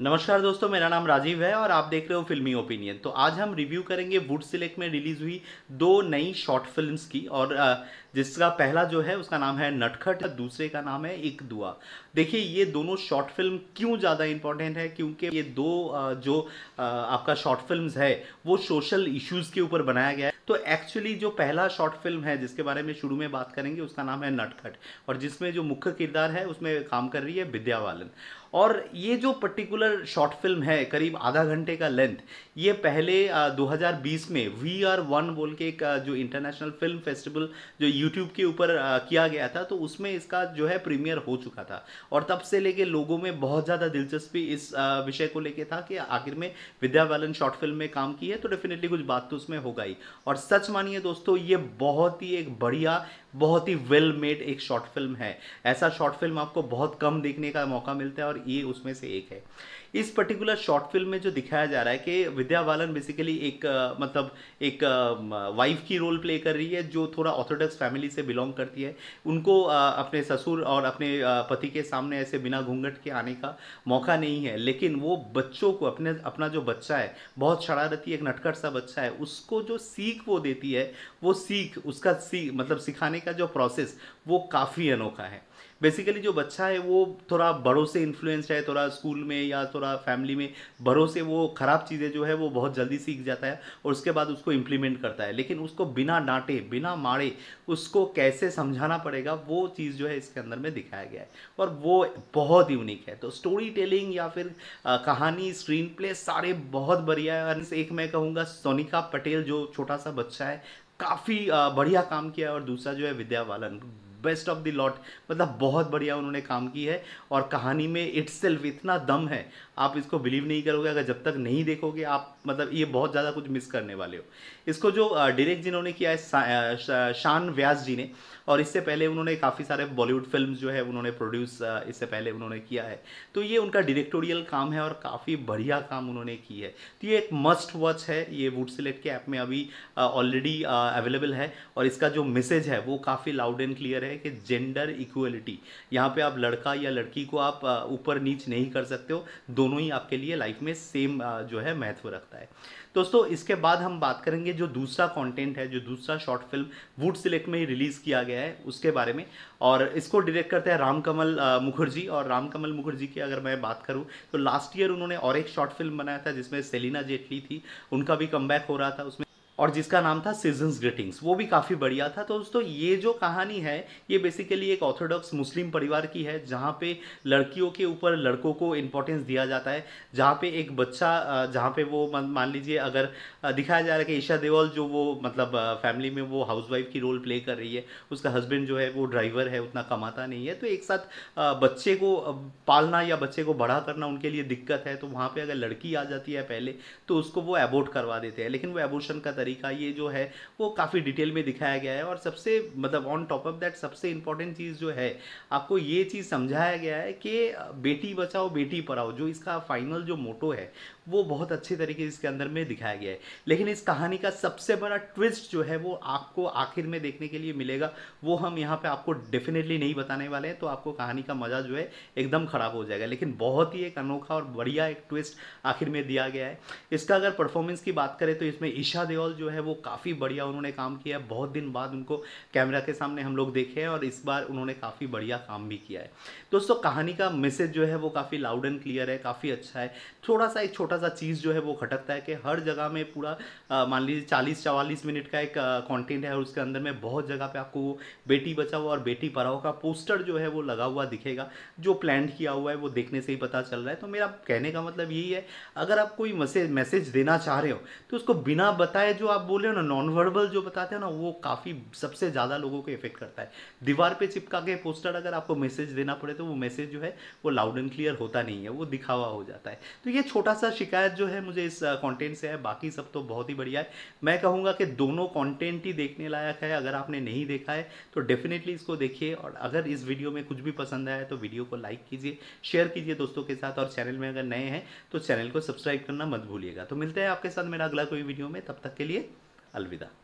नमस्कार दोस्तों मेरा नाम राजीव है और आप देख रहे हो फिल्मी ओपिनियन तो आज हम रिव्यू करेंगे वुड सिलेक्ट में रिलीज हुई दो नई शॉर्ट फिल्म्स की और जिसका पहला जो है उसका नाम है नटखट दूसरे का नाम है एक दुआ देखिए ये दोनों शॉर्ट फिल्म क्यों ज़्यादा इंपॉर्टेंट है क्योंकि ये दो जो आपका शॉर्ट फिल्म है वो सोशल इश्यूज़ के ऊपर बनाया गया है तो एक्चुअली जो पहला शॉर्ट फिल्म है जिसके बारे में शुरू में बात करेंगे उसका नाम है नटखट और जिसमें जो मुख्य किरदार है उसमें काम कर रही है विद्या बालन और ये जो पर्टिकुलर शॉर्ट फिल्म है करीब आधा घंटे का लेंथ ये पहले 2020 में वी आर वन बोल के एक जो इंटरनेशनल फिल्म फेस्टिवल जो यूट्यूब के ऊपर किया गया था तो उसमें इसका जो है प्रीमियर हो चुका था और तब से लेके लोगों में बहुत ज़्यादा दिलचस्पी इस विषय को लेके था कि आखिर में विद्या बालन शॉर्ट फिल्म में काम की है तो डेफिनेटली कुछ बात तो उसमें होगा ही और सच मानिए दोस्तों ये बहुत ही एक बढ़िया बहुत ही वेल मेड एक शॉर्ट फिल्म है ऐसा शॉर्ट फिल्म आपको बहुत कम देखने का मौका मिलता है और ये उसमें से एक है इस पर्टिकुलर शॉर्ट फिल्म में जो दिखाया जा रहा है कि विद्या बालन बेसिकली एक मतलब एक वाइफ की रोल प्ले कर रही है जो थोड़ा ऑर्थोडॉक्स फैमिली से बिलोंग करती है उनको अपने ससुर और अपने पति के सामने ऐसे बिना घूंघट के आने का मौका नहीं है लेकिन वो बच्चों को अपने अपना जो बच्चा है बहुत शरारती एक नटखट सा बच्चा है उसको जो सीख वो देती है वो सीख उसका सीख मतलब सिखाने का जो प्रोसेस वो काफ़ी अनोखा है बेसिकली जो बच्चा है वो थोड़ा बड़ों से इन्फ्लुएंस है थोड़ा स्कूल में या थोड़ा फैमिली में बड़ों से वो ख़राब चीज़ें जो है वो बहुत जल्दी सीख जाता है और उसके बाद उसको इम्प्लीमेंट करता है लेकिन उसको बिना डांटे बिना मारे उसको कैसे समझाना पड़ेगा वो चीज़ जो है इसके अंदर में दिखाया गया है और वो बहुत यूनिक है तो स्टोरी टेलिंग या फिर आ, कहानी स्क्रीन प्ले सारे बहुत बढ़िया है और एक मैं कहूँगा सोनिका पटेल जो छोटा सा बच्चा है काफ़ी बढ़िया काम किया और दूसरा जो है Vidya Balan best of the lot मतलब बहुत बढ़िया उन्होंने काम की है और कहानी में इट्स इतना दम है आप इसको बिलीव नहीं करोगे अगर जब तक नहीं देखोगे आप मतलब ये बहुत ज़्यादा कुछ मिस करने वाले हो इसको जो डायरेक्ट जिन्होंने किया है शान व्यास जी ने और इससे पहले उन्होंने काफ़ी सारे बॉलीवुड फिल्म जो है उन्होंने प्रोड्यूस इससे पहले उन्होंने किया है तो ये उनका डायरेक्टोरियल काम है और काफ़ी बढ़िया काम उन्होंने की है तो ये एक मस्ट वॉच है ये वुड सिलेक्ट के ऐप में अभी ऑलरेडी अवेलेबल है और इसका जो मैसेज है वो काफ़ी लाउड एंड क्लियर है है कि जेंडर इक्वलिटी यहाँ पे आप लड़का या लड़की को आप ऊपर नीच नहीं कर सकते हो दोनों ही आपके लिए लाइफ में सेम जो है महत्व रखता है दोस्तों इसके बाद हम बात करेंगे जो दूसरा कंटेंट है जो दूसरा शॉर्ट फिल्म वुड सिलेक्ट में ही रिलीज़ किया गया है उसके बारे में और इसको डायरेक्ट करते हैं रामकमल मुखर्जी और रामकमल मुखर्जी की अगर मैं बात करूं तो लास्ट ईयर उन्होंने और एक शॉर्ट फिल्म बनाया था जिसमें सेलिना जेटली थी उनका भी कम हो रहा था उसमें और जिसका नाम था सीजन्स ग्रीटिंग्स वो भी काफ़ी बढ़िया था तो दोस्तों ये जो कहानी है ये बेसिकली एक ऑर्थोडॉक्स मुस्लिम परिवार की है जहाँ पे लड़कियों के ऊपर लड़कों को इम्पोर्टेंस दिया जाता है जहाँ पे एक बच्चा जहाँ पे वो मान लीजिए अगर दिखाया जा रहा है कि ईशा देवल जो वो मतलब फैमिली में वो हाउस की रोल प्ले कर रही है उसका हस्बैंड जो है वो ड्राइवर है उतना कमाता नहीं है तो एक साथ बच्चे को पालना या बच्चे को बड़ा करना उनके लिए दिक्कत है तो वहाँ पर अगर लड़की आ जाती है पहले तो उसको वो एबोर्ट करवा देते हैं लेकिन वो एबोर्शन का तरीका ये जो है वो काफ़ी डिटेल में दिखाया गया है और सबसे मतलब ऑन टॉप ऑफ दैट सबसे इंपॉर्टेंट चीज़ जो है आपको ये चीज़ समझाया गया है कि बेटी बचाओ बेटी पढ़ाओ जो इसका फाइनल जो मोटो है वो बहुत अच्छे तरीके से इसके अंदर में दिखाया गया है लेकिन इस कहानी का सबसे बड़ा ट्विस्ट जो है वो आपको आखिर में देखने के लिए मिलेगा वो हम यहाँ पे आपको डेफिनेटली नहीं बताने वाले हैं तो आपको कहानी का मज़ा जो है एकदम ख़राब हो जाएगा लेकिन बहुत ही एक अनोखा और बढ़िया एक ट्विस्ट आखिर में दिया गया है इसका अगर परफॉर्मेंस की बात करें तो इसमें ईशा देओल जो है वो काफ़ी बढ़िया उन्होंने काम किया है बहुत दिन बाद उनको कैमरा के सामने हम लोग देखे हैं और इस बार उन्होंने काफ़ी बढ़िया काम भी किया है दोस्तों कहानी का मैसेज जो है वो काफ़ी लाउड एंड क्लियर है काफ़ी अच्छा है थोड़ा सा एक छोटा सा चीज़ जो है वो खटकता है कि हर जगह में पूरा मान लीजिए चालीस चवालीस मिनट का एक कॉन्टेंट है और उसके अंदर में बहुत जगह पर आपको बेटी बचाओ और बेटी पढ़ाओ का पोस्टर जो है वो लगा हुआ दिखेगा जो प्लान किया हुआ है वो देखने से ही पता चल रहा है तो मेरा कहने का मतलब यही है अगर आप कोई मैसेज मैसेज देना चाह रहे हो तो उसको बिना बताए जो जो आप बोले हो ना नॉन वर्बल जो बताते हैं ना वो काफ़ी सबसे ज़्यादा लोगों को इफेक्ट करता है दीवार पे चिपका के पोस्टर अगर आपको मैसेज देना पड़े तो वो मैसेज जो है वो लाउड एंड क्लियर होता नहीं है वो दिखावा हो जाता है तो ये छोटा सा शिकायत जो है मुझे इस कॉन्टेंट से है बाकी सब तो बहुत ही बढ़िया है मैं कहूँगा कि दोनों कॉन्टेंट ही देखने लायक है अगर आपने नहीं देखा है तो डेफिनेटली इसको देखिए और अगर इस वीडियो में कुछ भी पसंद आया तो वीडियो को लाइक कीजिए शेयर कीजिए दोस्तों के साथ और चैनल में अगर नए हैं तो चैनल को सब्सक्राइब करना मत भूलिएगा तो मिलते हैं आपके साथ मेरा अगला कोई वीडियो में तब तक के लिए लिए अलविदा